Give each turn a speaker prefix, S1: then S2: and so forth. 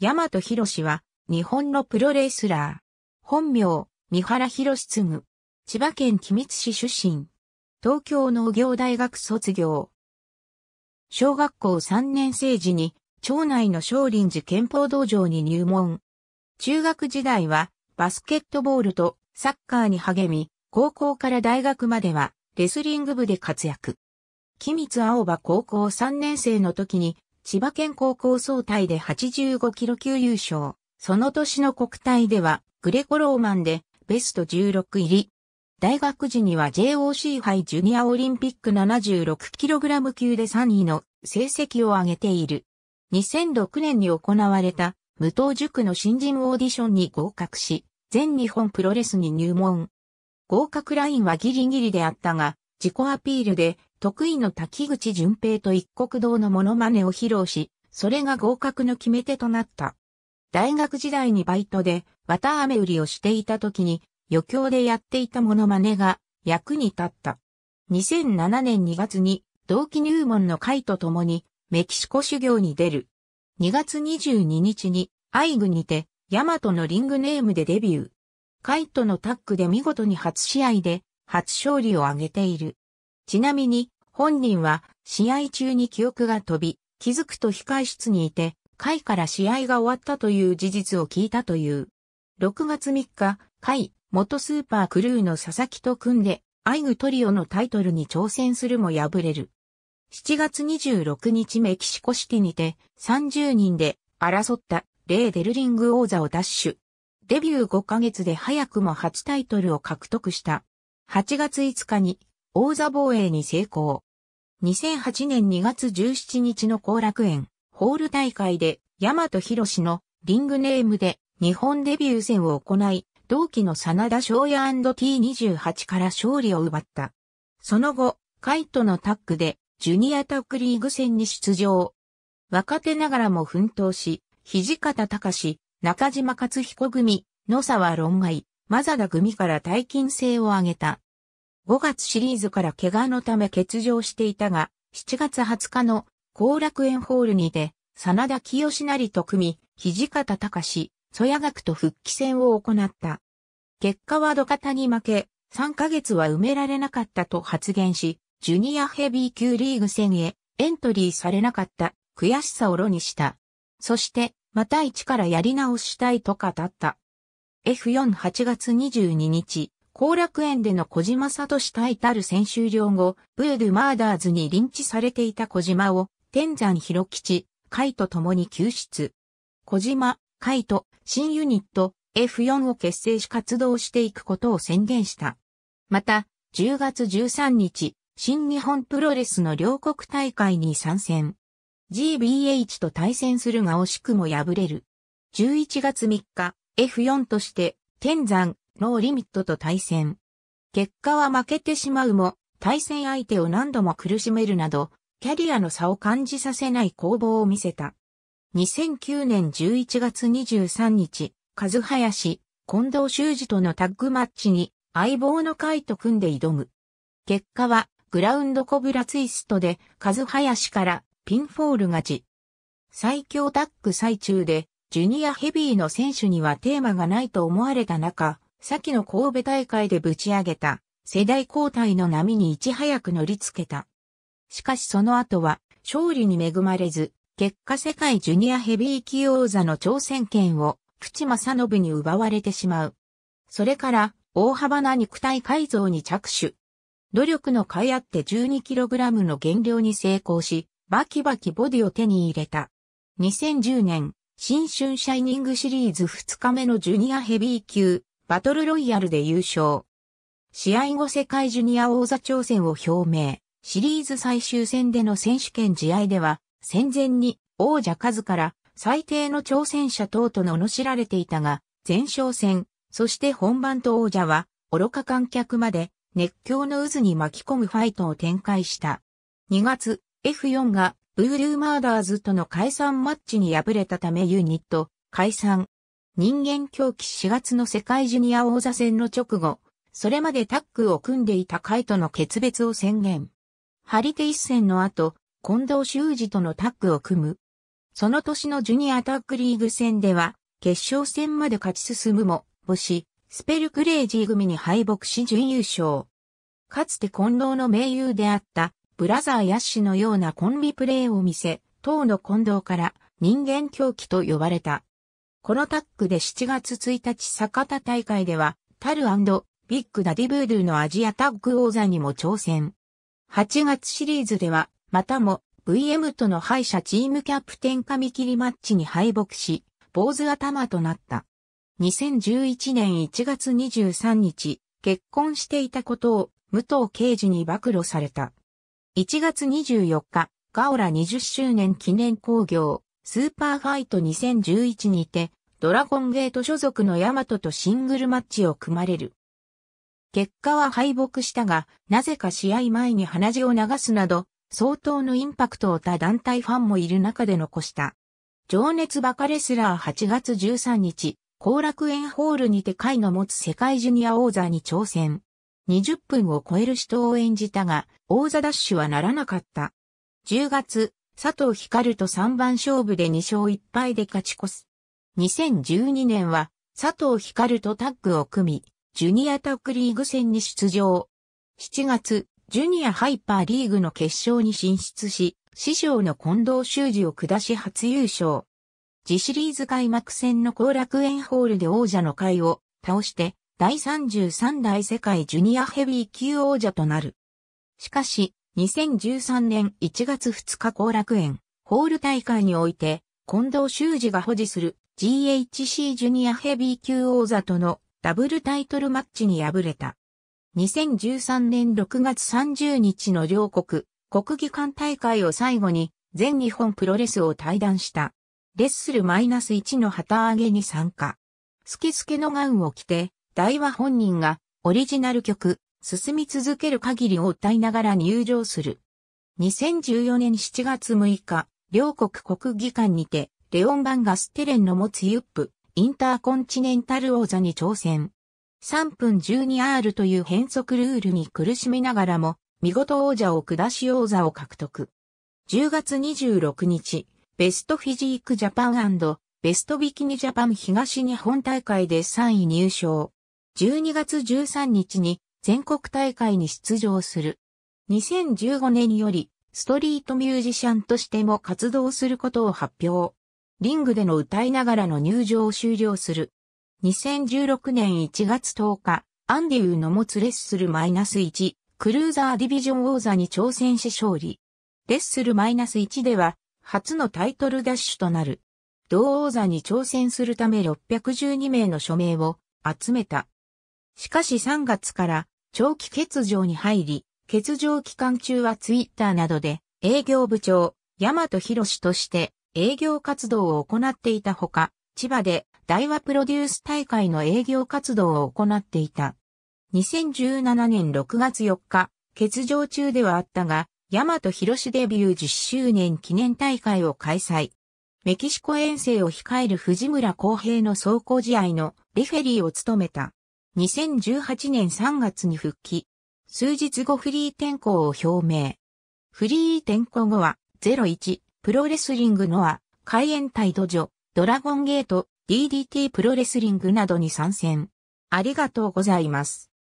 S1: 大和博士は、日本のプロレスラー。本名、三原博次。千葉県君津市出身。東京農業大学卒業。小学校3年生時に、町内の少林寺憲法道場に入門。中学時代は、バスケットボールとサッカーに励み、高校から大学までは、レスリング部で活躍。君津青葉高校3年生の時に、千葉県高校総体で85キロ級優勝。その年の国体では、グレコローマンでベスト16入り。大学時には JOC 杯ジュニアオリンピック 76kg 級で3位の成績を上げている。2006年に行われた無党塾の新人オーディションに合格し、全日本プロレスに入門。合格ラインはギリギリであったが、自己アピールで得意の滝口淳平と一国道のモノマネを披露し、それが合格の決め手となった。大学時代にバイトで綿飴売りをしていた時に余興でやっていたモノマネが役に立った。2007年2月に同期入門の会と共にメキシコ修行に出る。2月22日にアイグにてヤマトのリングネームでデビュー。カイトのタッグで見事に初試合で初勝利を挙げている。ちなみに、本人は試合中に記憶が飛び、気づくと控室にいて、会から試合が終わったという事実を聞いたという。6月3日、会、元スーパークルーの佐々木と組んで、アイグトリオのタイトルに挑戦するも敗れる。7月26日メキシコシティにて30人で争ったレーデルリング王座を奪取。デビュー5ヶ月で早くも8タイトルを獲得した。8月5日に王座防衛に成功。2008年2月17日の後楽園、ホール大会で、大和博のリングネームで日本デビュー戦を行い、同期の真田翔也 &T28 から勝利を奪った。その後、カイトのタッグで、ジュニアタックリーグ戦に出場。若手ながらも奮闘し、土方隆、中島勝彦組、野沢論外、マザダ組から大金制を挙げた。5月シリーズから怪我のため欠場していたが、7月20日の後楽園ホールにて、真田清成と組、土方隆、曽谷学と復帰戦を行った。結果は土方に負け、3ヶ月は埋められなかったと発言し、ジュニアヘビー級リーグ戦へエントリーされなかった悔しさを露にした。そして、また一からやり直したいと語った。F4 8月22日、後楽園での小島聡対たる選手了後、ブードゥマーダーズに臨地されていた小島を、天山広吉、海と共に救出。小島、海と、新ユニット、F4 を結成し活動していくことを宣言した。また、10月13日、新日本プロレスの両国大会に参戦。GBH と対戦するが惜しくも敗れる。11月3日、F4 として、天山、ノーリミットと対戦。結果は負けてしまうも、対戦相手を何度も苦しめるなど、キャリアの差を感じさせない攻防を見せた。2009年11月23日、和林、近藤修二とのタッグマッチに相棒の会と組んで挑む。結果は、グラウンドコブラツイストで、和林からピンフォール勝ち。最強タッグ最中で、ジュニアヘビーの選手にはテーマがないと思われた中、先の神戸大会でぶち上げた世代交代の波にいち早く乗りつけた。しかしその後は勝利に恵まれず、結果世界ジュニアヘビー級王座の挑戦権を口正信に奪われてしまう。それから大幅な肉体改造に着手。努力の甲斐あって 12kg の減量に成功し、バキバキボディを手に入れた。2010年、新春シャイニングシリーズ2日目のジュニアヘビー級バトルロイヤルで優勝。試合後世界ジュニア王座挑戦を表明、シリーズ最終戦での選手権試合では、戦前に王者数から最低の挑戦者等と罵られていたが、前哨戦、そして本番と王者は、愚か観客まで熱狂の渦に巻き込むファイトを展開した。2月、F4 がブールーマーダーズとの解散マッチに敗れたためユニット、解散、人間狂気4月の世界ジュニア王座戦の直後、それまでタッグを組んでいたカイとの決別を宣言。張り手一戦の後、近藤修二とのタッグを組む。その年のジュニアタッグリーグ戦では、決勝戦まで勝ち進むも、星、スペルクレイジー組に敗北し準優勝。かつて近藤の盟友であった、ブラザーヤッシュのようなコンビプレーを見せ、当の近藤から人間狂気と呼ばれた。このタッグで7月1日坂田大会では、タルビッグダディブードゥのアジアタッグ王座にも挑戦。8月シリーズでは、またも VM との敗者チームキャプテン紙切りマッチに敗北し、坊主頭となった。2011年1月23日、結婚していたことを武藤刑事に暴露された。1月24日、ガオラ20周年記念興行、スーパーファイト2011にて、ドラゴンゲート所属のヤマトとシングルマッチを組まれる。結果は敗北したが、なぜか試合前に鼻血を流すなど、相当のインパクトを他団体ファンもいる中で残した。情熱バカレスラー8月13日、後楽園ホールにて会の持つ世界ジュニア王座に挑戦。20分を超える死闘を演じたが、王座ダッシュはならなかった。10月、佐藤光と3番勝負で2勝1敗で勝ち越す。2012年は佐藤光とタッグを組み、ジュニアタックリーグ戦に出場。7月、ジュニアハイパーリーグの決勝に進出し、師匠の近藤修二を下し初優勝。次シリーズ開幕戦の後楽園ホールで王者の会を倒して、第33代世界ジュニアヘビー級王者となる。しかし、2013年1月2日後楽園、ホール大会において、近藤修二が保持する GHC ジュニアヘビー級王座とのダブルタイトルマッチに敗れた。2013年6月30日の両国、国技館大会を最後に全日本プロレスを退団した。レッスルマイナス1の旗揚げに参加。スケスケのガウンを着て、大和本人がオリジナル曲、進み続ける限りを訴えながら入場する。2014年7月6日、両国国技館にて、レオン・バンガステレンの持つユップ、インターコンチネンタル王座に挑戦。3分 12R という変則ルールに苦しめながらも、見事王者を下し王座を獲得。10月26日、ベストフィジークジャパンベストビキニジャパン東日本大会で3位入賞。12月13日に全国大会に出場する。2015年よりストリートミュージシャンとしても活動することを発表。リングでの歌いながらの入場を終了する。2016年1月10日、アンディウの持つレッスルマイナス1、クルーザーディビジョン王座に挑戦し勝利。レッスルマイナス1では、初のタイトルダッシュとなる。同王座に挑戦するため612名の署名を集めた。しかし3月から長期欠場に入り、欠場期間中はツイッターなどで営業部長、大和博士として営業活動を行っていたほか、千葉で大和プロデュース大会の営業活動を行っていた。2017年6月4日、欠場中ではあったが、大和博志デビュー10周年記念大会を開催。メキシコ遠征を控える藤村公平の走行試合のリフェリーを務めた。2018年3月に復帰。数日後フリー転向を表明。フリー転向後は、01、プロレスリングのア、海援隊土壌、ドラゴンゲート、DDT プロレスリングなどに参戦。ありがとうございます。